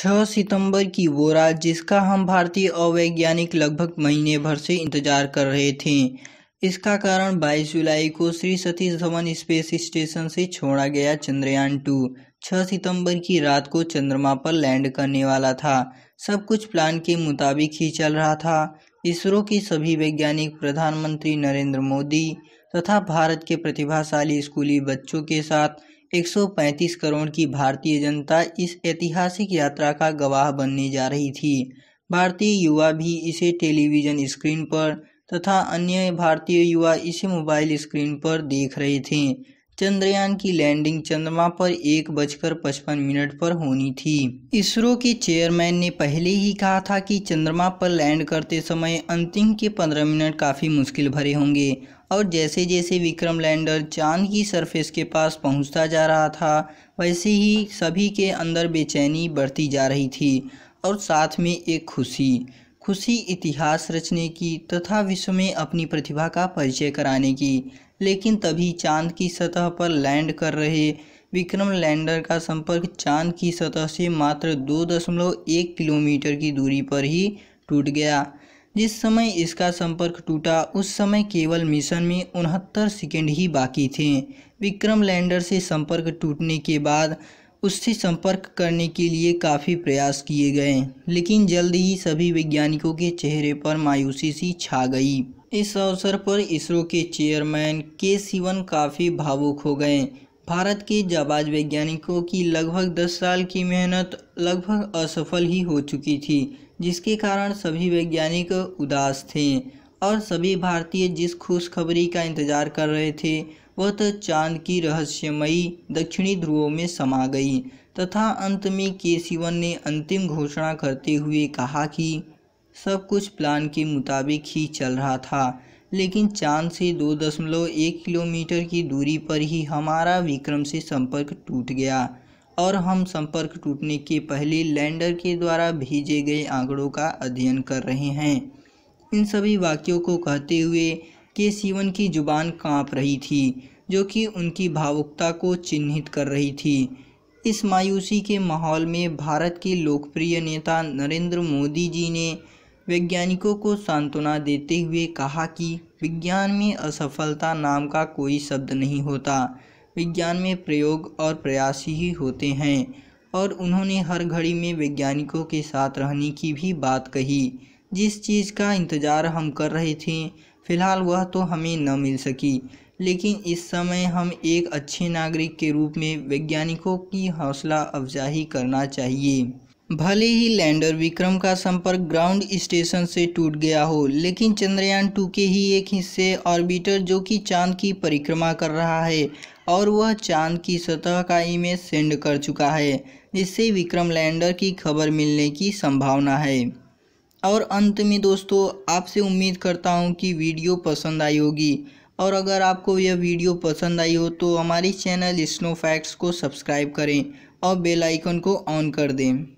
छः सितंबर की वो रात जिसका हम भारतीय अवैज्ञानिक लगभग महीने भर से इंतजार कर रहे थे इसका कारण 22 जुलाई को श्री सतीश धवन स्पेस स्टेशन से छोड़ा गया चंद्रयान टू 6 सितंबर की रात को चंद्रमा पर लैंड करने वाला था सब कुछ प्लान के मुताबिक ही चल रहा था इसरो के सभी वैज्ञानिक प्रधानमंत्री नरेंद्र मोदी तथा भारत के प्रतिभाशाली स्कूली बच्चों के साथ 135 करोड़ की भारतीय जनता इस ऐतिहासिक यात्रा का गवाह बनने जा रही थी भारतीय युवा भी इसे टेलीविज़न स्क्रीन पर तथा अन्य भारतीय युवा इसे मोबाइल स्क्रीन पर देख रहे थे चंद्रयान की लैंडिंग चंद्रमा पर एक बजकर पचपन मिनट पर होनी थी इसरो के चेयरमैन ने पहले ही कहा था कि चंद्रमा पर लैंड करते समय अंतिम के पंद्रह मिनट काफ़ी मुश्किल भरे होंगे और जैसे जैसे विक्रम लैंडर चांद की सरफेस के पास पहुंचता जा रहा था वैसे ही सभी के अंदर बेचैनी बढ़ती जा रही थी और साथ में एक खुशी खुशी इतिहास रचने की तथा विश्व में अपनी प्रतिभा का परिचय कराने की लेकिन तभी चांद की सतह पर लैंड कर रहे विक्रम लैंडर का संपर्क चांद की सतह से मात्र दो दशमलव एक किलोमीटर की दूरी पर ही टूट गया जिस समय इसका संपर्क टूटा उस समय केवल मिशन में उनहत्तर सेकेंड ही बाकी थे विक्रम लैंडर से संपर्क टूटने के बाद उससे संपर्क करने के लिए काफ़ी प्रयास किए गए लेकिन जल्द ही सभी वैज्ञानिकों के चेहरे पर मायूसी सी छा गई इस अवसर पर इसरो के चेयरमैन के सिवन काफ़ी भावुक हो गए भारत के जाबाज वैज्ञानिकों की लगभग दस साल की मेहनत लगभग असफल ही हो चुकी थी जिसके कारण सभी वैज्ञानिक उदास थे और सभी भारतीय जिस खुशखबरी का इंतजार कर रहे थे वह तो चांद की रहस्यमयी दक्षिणी ध्रुवों में समा गई तथा अंत में के सिवन ने अंतिम घोषणा करते हुए कहा कि सब कुछ प्लान के मुताबिक ही चल रहा था लेकिन चांद से दो दशमलव एक किलोमीटर की दूरी पर ही हमारा विक्रम से संपर्क टूट गया और हम संपर्क टूटने के पहले लैंडर के द्वारा भेजे गए आंकड़ों का अध्ययन कर रहे हैं इन सभी वाक्यों को कहते हुए के सीवन की जुबान कांप रही थी जो कि उनकी भावुकता को चिन्हित कर रही थी इस मायूसी के माहौल में भारत के लोकप्रिय नेता नरेंद्र मोदी जी ने वैज्ञानिकों को सांत्वना देते हुए कहा कि विज्ञान में असफलता नाम का कोई शब्द नहीं होता विज्ञान में प्रयोग और प्रयास ही होते हैं और उन्होंने हर घड़ी में वैज्ञानिकों के साथ रहने की भी बात कही जिस चीज़ का इंतज़ार हम कर रहे थे फिलहाल वह तो हमें न मिल सकी लेकिन इस समय हम एक अच्छे नागरिक के रूप में वैज्ञानिकों की हौसला अफजाही करना चाहिए भले ही लैंडर विक्रम का संपर्क ग्राउंड स्टेशन से टूट गया हो लेकिन चंद्रयान टू के ही एक हिस्से ऑर्बिटर जो कि चांद की परिक्रमा कर रहा है और वह चांद की सतह का इमेज सेंड कर चुका है जिससे विक्रम लैंडर की खबर मिलने की संभावना है और अंत में दोस्तों आपसे उम्मीद करता हूँ कि वीडियो पसंद आई होगी और अगर आपको यह वीडियो पसंद आई हो तो हमारी चैनल स्नो फैक्ट्स को सब्सक्राइब करें और बेल आइकन को ऑन कर दें